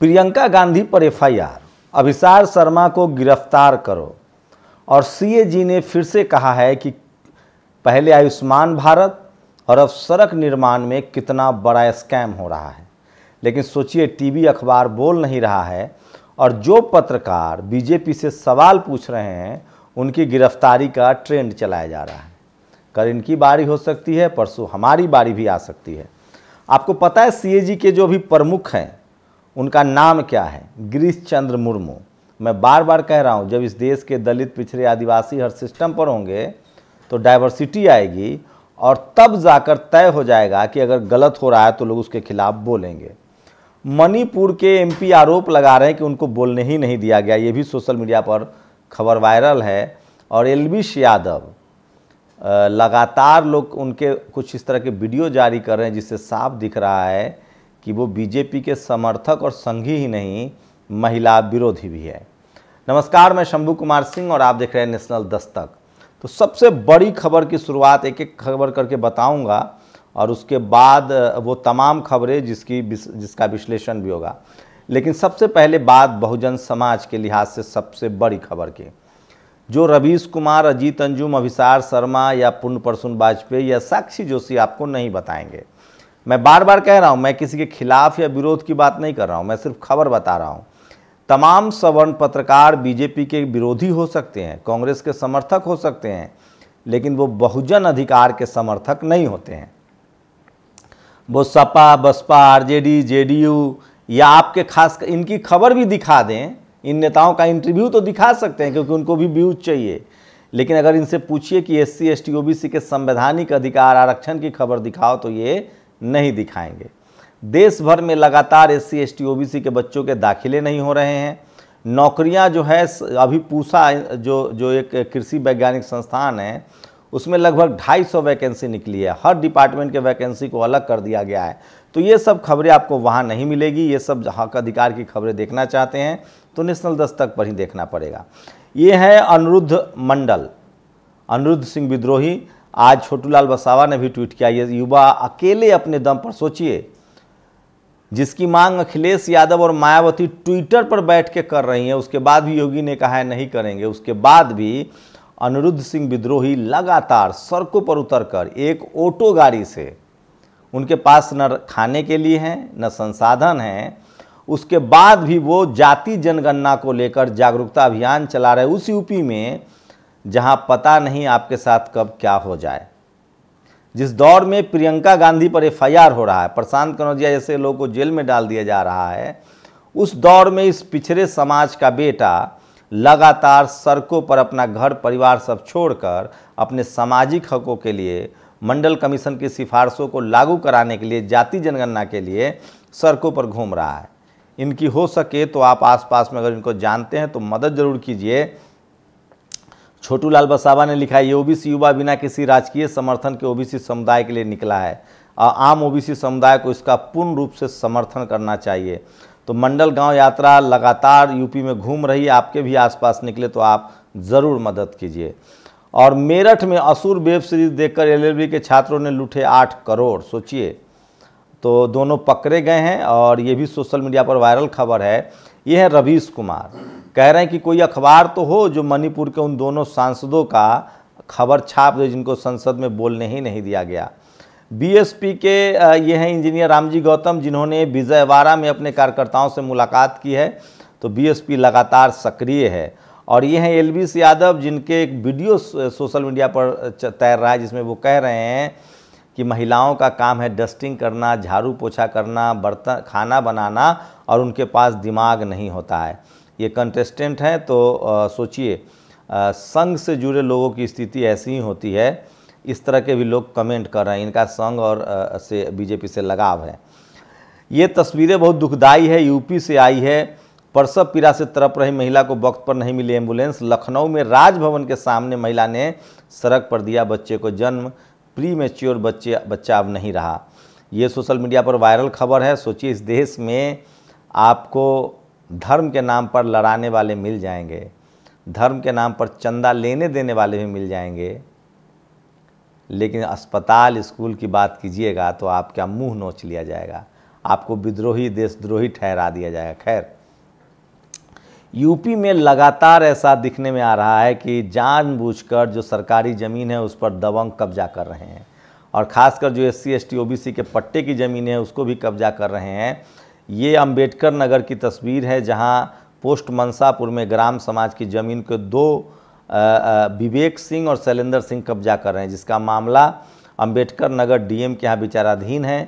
प्रियंका गांधी पर एफआईआर अभिसार शर्मा को गिरफ्तार करो और सीएजी ने फिर से कहा है कि पहले आयुष्मान भारत और अब सड़क निर्माण में कितना बड़ा स्कैम हो रहा है लेकिन सोचिए टीवी अखबार बोल नहीं रहा है और जो पत्रकार बीजेपी से सवाल पूछ रहे हैं उनकी गिरफ्तारी का ट्रेंड चलाया जा रहा है कल इनकी बारी हो सकती है परसों हमारी बारी भी आ सकती है आपको पता है सीएजी के जो भी प्रमुख हैं उनका नाम क्या है गिरीश चंद्र मुर्मू मैं बार बार कह रहा हूँ जब इस देश के दलित पिछड़े आदिवासी हर सिस्टम पर होंगे तो डाइवर्सिटी आएगी और तब जाकर तय हो जाएगा कि अगर गलत हो रहा है तो लोग उसके खिलाफ बोलेंगे मणिपुर के एमपी आरोप लगा रहे हैं कि उनको बोलने ही नहीं दिया गया ये भी सोशल मीडिया पर खबर वायरल है और एलविश यादव लगातार लोग उनके कुछ इस तरह के वीडियो जारी कर रहे हैं जिससे साफ दिख रहा है कि वो बीजेपी के समर्थक और संघी ही नहीं महिला विरोधी भी है नमस्कार मैं शंभू कुमार सिंह और आप देख रहे हैं नेशनल दस्तक तो सबसे बड़ी खबर की शुरुआत एक एक खबर करके बताऊंगा और उसके बाद वो तमाम खबरें जिसकी जिसका विश्लेषण भी होगा लेकिन सबसे पहले बात बहुजन समाज के लिहाज से सबसे बड़ी खबर की जो रवीश कुमार अजीत अंजुम अभिसार शर्मा या पूर्ण प्रसून वाजपेयी या साक्षी जोशी आपको नहीं बताएंगे मैं बार बार कह रहा हूँ मैं किसी के खिलाफ या विरोध की बात नहीं कर रहा हूँ मैं सिर्फ खबर बता रहा हूँ तमाम सवर्ण पत्रकार बीजेपी के विरोधी हो सकते हैं कांग्रेस के समर्थक हो सकते हैं लेकिन वो बहुजन अधिकार के समर्थक नहीं होते हैं वो सपा बसपा आरजेडी जेडीयू या आपके खास इनकी खबर भी दिखा दें इन नेताओं का इंटरव्यू तो दिखा सकते हैं क्योंकि उनको भी व्यूज चाहिए लेकिन अगर इनसे पूछिए कि S C S T O B C के संवैधानिक अधिकार आरक्षण की खबर दिखाओ तो ये नहीं दिखाएंगे देश भर में लगातार S C S T O B C के बच्चों के दाखिले नहीं हो रहे हैं नौकरियां जो है अभी पूसा जो जो एक कृषि वैज्ञानिक संस्थान है उसमें लगभग ढाई सौ वैकेंसी निकली है हर डिपार्टमेंट के वैकेंसी को अलग कर दिया गया है तो ये सब खबरें आपको वहाँ नहीं मिलेगी ये सब हक अधिकार की खबरें देखना चाहते हैं तो नेशनल दस्तक पर ही देखना पड़ेगा ये है अनिरुद्ध मंडल अनिरुद्ध सिंह विद्रोही आज छोटूलाल बसावा ने भी ट्वीट किया ये युवा अकेले अपने दम पर सोचिए जिसकी मांग अखिलेश यादव और मायावती ट्विटर पर बैठ के कर रही हैं उसके बाद भी योगी ने कहा है नहीं करेंगे उसके बाद भी अनिरुद्ध सिंह विद्रोही लगातार सड़कों पर उतरकर एक ऑटो गाड़ी से उनके पास न खाने के लिए हैं न संसाधन हैं उसके बाद भी वो जाति जनगणना को लेकर जागरूकता अभियान चला रहे उस यूपी में जहां पता नहीं आपके साथ कब क्या हो जाए जिस दौर में प्रियंका गांधी पर एफआईआर हो रहा है प्रशांत कनौजिया जैसे लोग को जेल में डाल दिया जा रहा है उस दौर में इस पिछड़े समाज का बेटा लगातार सड़कों पर अपना घर परिवार सब छोड़कर अपने सामाजिक हकों के लिए मंडल कमीशन की सिफारिशों को लागू कराने के लिए जाति जनगणना के लिए सड़कों पर घूम रहा है इनकी हो सके तो आप आसपास में अगर इनको जानते हैं तो मदद ज़रूर कीजिए छोटू लाल बसावा ने लिखा है ये ओबीसी युवा बिना किसी राजकीय समर्थन के ओबीसी समुदाय के लिए निकला है और आम ओबीसी समुदाय को इसका पूर्ण रूप से समर्थन करना चाहिए तो मंडल गांव यात्रा लगातार यूपी में घूम रही आपके भी आसपास निकले तो आप ज़रूर मदद कीजिए और मेरठ में असुर वेब सीरीज देखकर एल के छात्रों ने लूटे आठ करोड़ सोचिए तो दोनों पकड़े गए हैं और ये भी सोशल मीडिया पर वायरल खबर है ये है रवीश कुमार कह रहे हैं कि कोई अखबार तो हो जो मणिपुर के उन दोनों सांसदों का खबर छाप दे जिनको संसद में बोलने ही नहीं दिया गया बीएसपी के ये हैं इंजीनियर रामजी गौतम जिन्होंने विजयवाड़ा में अपने कार्यकर्ताओं से मुलाकात की है तो बीएसपी लगातार सक्रिय है और ये हैं एल यादव जिनके एक वीडियो सोशल मीडिया पर तैर रहा है जिसमें वो कह रहे हैं कि महिलाओं का काम है डस्टिंग करना झाड़ू पोछा करना बर्तन खाना बनाना और उनके पास दिमाग नहीं होता है ये कंटेस्टेंट हैं तो सोचिए संघ से जुड़े लोगों की स्थिति ऐसी ही होती है इस तरह के भी लोग कमेंट कर रहे हैं इनका संघ और आ, से बीजेपी से लगाव है ये तस्वीरें बहुत दुखदाई है यूपी से आई है परसव पीड़ा से तरप रही महिला को वक्त पर नहीं मिली एम्बुलेंस लखनऊ में राजभवन के सामने महिला ने सड़क पर दिया बच्चे को जन्म प्री मेच्योर बच्चे बच्चा अब नहीं रहा ये सोशल मीडिया पर वायरल खबर है सोचिए इस देश में आपको धर्म के नाम पर लड़ाने वाले मिल जाएंगे धर्म के नाम पर चंदा लेने देने वाले भी मिल जाएंगे लेकिन अस्पताल स्कूल की बात कीजिएगा तो आपका मुंह नोच लिया जाएगा आपको विद्रोही देशद्रोही ठहरा दिया जाएगा खैर यूपी में लगातार ऐसा दिखने में आ रहा है कि जानबूझकर जो सरकारी ज़मीन है उस पर दबंग कब्जा कर रहे हैं और ख़ासकर जो S C S T O B C के पट्टे की ज़मीन है उसको भी कब्जा कर रहे हैं ये अंबेडकर नगर की तस्वीर है जहां पोस्ट मनसापुर में ग्राम समाज की ज़मीन को दो विवेक सिंह और शैलेंद्र सिंह कब्जा कर रहे हैं जिसका मामला अंबेडकर नगर डीएम के यहाँ विचाराधीन है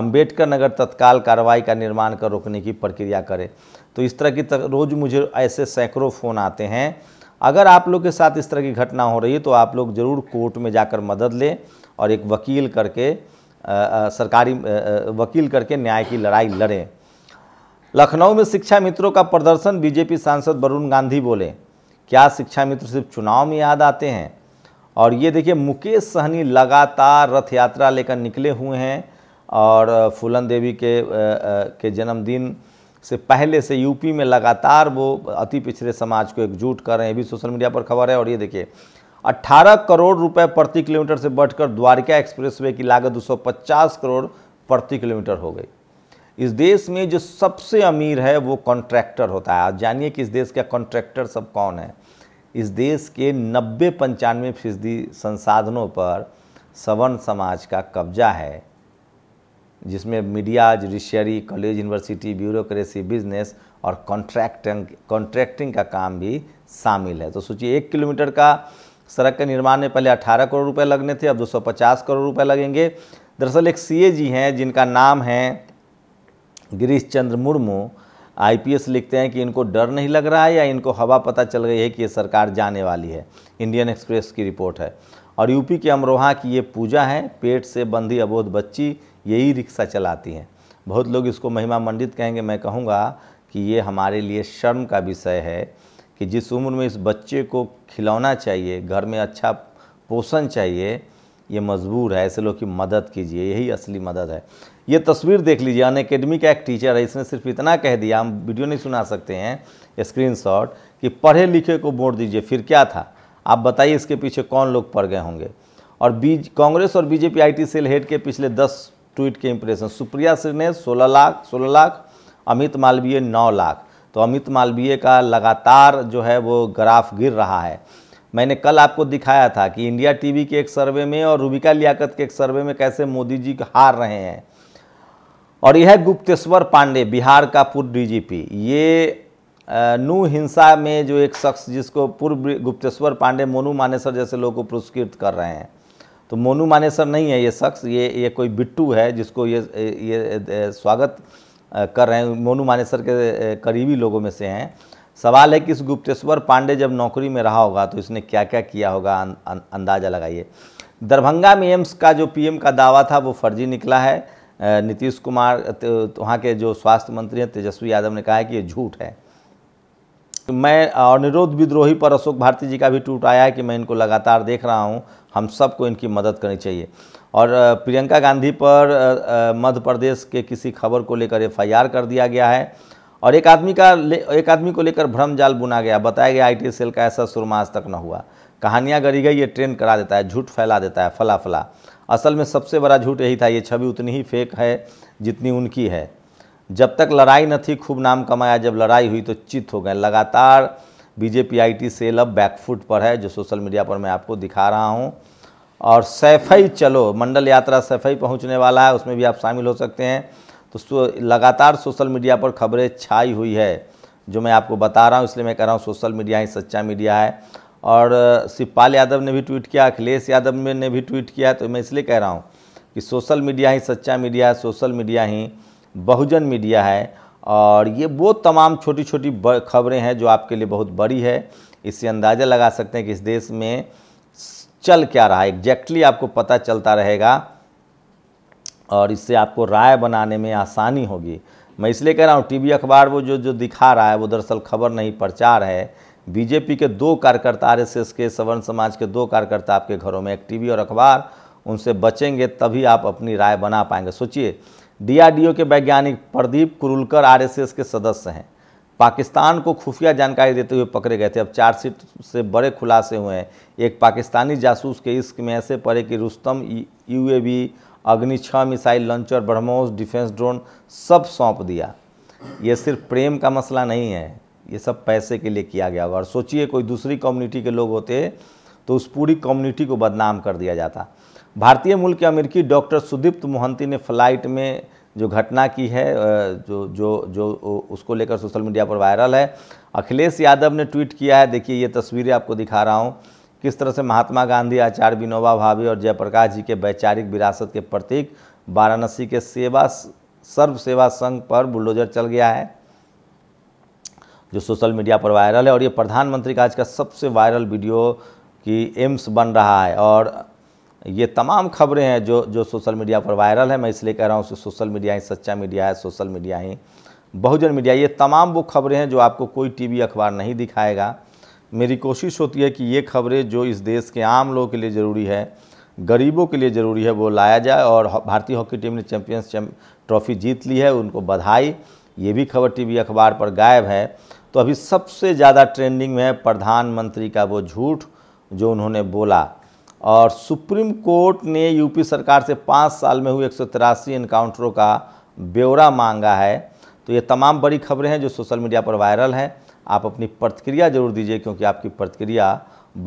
अंबेडकर नगर तत्काल कार्रवाई का निर्माण कर रोकने की प्रक्रिया करे तो इस तरह की रोज़ मुझे ऐसे सैकड़ों फ़ोन आते हैं अगर आप लोग के साथ इस तरह की घटना हो रही है तो आप लोग ज़रूर कोर्ट में जाकर मदद लें और एक वकील करके आ, आ, सरकारी आ, वकील करके न्याय की लड़ाई लड़ें लखनऊ में शिक्षा मित्रों का प्रदर्शन बीजेपी सांसद वरुण गांधी बोले क्या शिक्षा मित्र सिर्फ चुनाव में याद आते हैं और ये देखिए मुकेश सहनी लगातार रथ यात्रा लेकर निकले हुए हैं और फूलन देवी के के जन्मदिन से पहले से यूपी में लगातार वो अति पिछड़े समाज को एकजुट कर रहे हैं भी सोशल मीडिया पर खबर है और ये देखिए 18 करोड़ रुपए प्रति किलोमीटर से बढ़कर द्वारका एक्सप्रेसवे की लागत 250 करोड़ प्रति किलोमीटर हो गई इस देश में जो सबसे अमीर है वो कॉन्ट्रैक्टर होता है आप जानिए कि इस देश का कॉन्ट्रैक्टर सब कौन है इस देश के नब्बे पंचानवे फीसदी संसाधनों पर सवर्ण समाज का कब्जा है जिसमें media judiciary college university bureaucracy business और कॉन्ट्रैक्टिंग कॉन्ट्रैक्टिंग का काम भी शामिल है तो सोचिए एक किलोमीटर का सड़क के निर्माण में पहले 18 करोड़ रुपए लगने थे अब 250 करोड़ रुपए लगेंगे दरअसल एक सी जी हैं जिनका नाम है गिरीश चंद्र मुर्मू आईपीएस लिखते हैं कि इनको डर नहीं लग रहा है या इनको हवा पता चल गई है कि ये सरकार जाने वाली है इंडियन एक्सप्रेस की रिपोर्ट है और यूपी के अमरोहा की ये पूजा है पेट से बंधी अबोध बच्ची यही रिक्शा चलाती हैं बहुत लोग इसको महिमा मंडित कहेंगे मैं कहूँगा कि ये हमारे लिए शर्म का विषय है कि जिस उम्र में इस बच्चे को खिलौना चाहिए घर में अच्छा पोषण चाहिए ये मजबूर है ऐसे लोग की मदद कीजिए यही असली मदद है ये तस्वीर देख लीजिए अन अकेडमी का एक टीचर है इसने सिर्फ इतना कह दिया हम वीडियो नहीं सुना सकते हैं स्क्रीनशॉट कि पढ़े लिखे को वोट दीजिए फिर क्या था आप बताइए इसके पीछे कौन लोग पड़ गए होंगे और बीज कांग्रेस और बीजेपी आईटी सेल हेड के पिछले दस ट्वीट के इंप्रेशन सुप्रिया सिंह ने सोलह लाख सोलह लाख अमित मालवीय नौ लाख तो अमित मालवीय का लगातार जो है वो ग्राफ गिर रहा है मैंने कल आपको दिखाया था कि इंडिया टीवी के एक सर्वे में और रूबिका लियाकत के एक सर्वे में कैसे मोदी जी हार रहे हैं और यह गुप्तेश्वर पांडे बिहार का पूर्व डीजीपी ये नू हिंसा में जो एक शख्स जिसको पूर्व गुप्तेश्वर पांडे मोनू मानेसर जैसे लोगों को पुरस्कृत कर रहे हैं तो मोनू मानेसर नहीं है ये शख्स ये ये कोई बिट्टू है जिसको ये ये स्वागत कर रहे हैं मोनू मानेसर के करीबी लोगों में से हैं सवाल है कि इस गुप्तेश्वर पांडे जब नौकरी में रहा होगा तो इसने क्या क्या किया होगा अं, अं, अंदाज़ा लगाइए दरभंगा में एम्स का जो पीएम का दावा था वो फर्जी निकला है नीतीश कुमार तो, तो वहाँ के जो स्वास्थ्य मंत्री हैं तेजस्वी यादव ने कहा है कि ये झूठ है मैं और निरोध विद्रोही पर अशोक भारती जी का भी टूट आया है कि मैं इनको लगातार देख रहा हूँ हम सबको इनकी मदद करनी चाहिए और प्रियंका गांधी पर मध्य प्रदेश के किसी खबर को लेकर एफ कर दिया गया है और एक आदमी का एक आदमी को लेकर भ्रम जाल बुना गया बताया गया आई सेल का ऐसा सुरमा तक न हुआ कहानियाँ गरी गई ये ट्रेन करा देता है झूठ फैला देता है फला फला असल में सबसे बड़ा झूठ यही था ये छवि उतनी ही फेक है जितनी उनकी है जब तक लड़ाई न थी खूब नाम कमाया जब लड़ाई हुई तो चित हो गए लगातार बीजेपी आईटी सेल अब बैकफुट पर है जो सोशल मीडिया पर मैं आपको दिखा रहा हूँ और सैफई चलो मंडल यात्रा सैफई पहुँचने वाला है उसमें भी आप शामिल हो सकते हैं तो लगातार सोशल मीडिया पर खबरें छाई हुई है जो मैं आपको बता रहा हूँ इसलिए मैं कह रहा हूँ सोशल मीडिया ही सच्चा मीडिया है और शिवपाल यादव ने भी ट्वीट किया अखिलेश यादव ने भी ट्वीट किया तो मैं इसलिए कह रहा हूँ कि सोशल मीडिया ही सच्चा मीडिया है सोशल मीडिया ही बहुजन मीडिया है और ये वो तमाम छोटी छोटी खबरें हैं जो आपके लिए बहुत बड़ी है इससे अंदाज़ा लगा सकते हैं कि इस देश में चल क्या रहा है एग्जैक्टली आपको पता चलता रहेगा और इससे आपको राय बनाने में आसानी होगी मैं इसलिए कह रहा हूँ टीवी अखबार वो जो जो दिखा रहा है वो दरअसल खबर नहीं प्रचार है बीजेपी के दो कार्यकर्ता आर के सवर्ण समाज के दो कार्यकर्ता आपके घरों में एक टीवी और अखबार उनसे बचेंगे तभी आप अपनी राय बना पाएंगे सोचिए डीआरडीओ के वैज्ञानिक प्रदीप कुरुलकर आरएसएस के सदस्य हैं पाकिस्तान को खुफिया जानकारी देते हुए पकड़े गए थे अब चार्जशीट से बड़े खुलासे हुए हैं एक पाकिस्तानी जासूस के इश्क में ऐसे पड़े कि रुस्तम यूएवी अग्नि छः missile launcher BrahMos defence drone सब सौंप दिया ये सिर्फ प्रेम का मसला नहीं है ये सब पैसे के लिए किया गया होगा और सोचिए कोई दूसरी कम्युनिटी के लोग होते तो उस पूरी कम्युनिटी को बदनाम कर दिया जाता भारतीय मूल के अमेरिकी डॉक्टर सुदीप्त मोहंती ने फ्लाइट में जो घटना की है जो जो जो उसको लेकर सोशल मीडिया पर वायरल है अखिलेश यादव ने ट्वीट किया है देखिए ये तस्वीरें आपको दिखा रहा हूँ किस तरह से महात्मा गांधी आचार्य विनोबा भावे और जयप्रकाश जी के वैचारिक विरासत के प्रतीक वाराणसी के सेवा सर्व सेवा संघ पर बुलडोजर चल गया है जो सोशल मीडिया पर वायरल है और ये प्रधानमंत्री का आज का सबसे वायरल वीडियो कि एम्स बन रहा है और ये तमाम खबरें हैं जो जो सोशल मीडिया पर वायरल है मैं इसलिए कह रहा हूँ सोशल मीडिया ही सच्चा मीडिया है सोशल मीडिया ही बहुजन मीडिया ये तमाम वो खबरें हैं जो आपको कोई टीवी अखबार नहीं दिखाएगा मेरी कोशिश होती है कि ये खबरें जो इस देश के आम लोगों के लिए ज़रूरी है गरीबों के लिए ज़रूरी है वो लाया जाए और भारतीय हॉकी टीम ने चैम्पियंस ट्रॉफी जीत ली है उनको बधाई ये भी खबर टीवी अखबार पर गायब है तो अभी सबसे ज़्यादा ट्रेंडिंग में है प्रधानमंत्री का वो झूठ जो उन्होंने बोला और सुप्रीम कोर्ट ने यूपी सरकार से पाँच साल में हुए एक इनकाउंटरों का ब्यौरा मांगा है तो ये तमाम बड़ी खबरें हैं जो सोशल मीडिया पर वायरल हैं आप अपनी प्रतिक्रिया जरूर दीजिए क्योंकि आपकी प्रतिक्रिया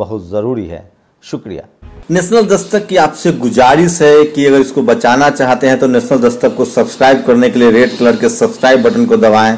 बहुत ज़रूरी है शुक्रिया नेशनल दस्तक की आपसे गुजारिश है कि अगर इसको बचाना चाहते हैं तो नेशनल दस्तक को सब्सक्राइब करने के लिए रेड कलर के सब्सक्राइब बटन को दबाएं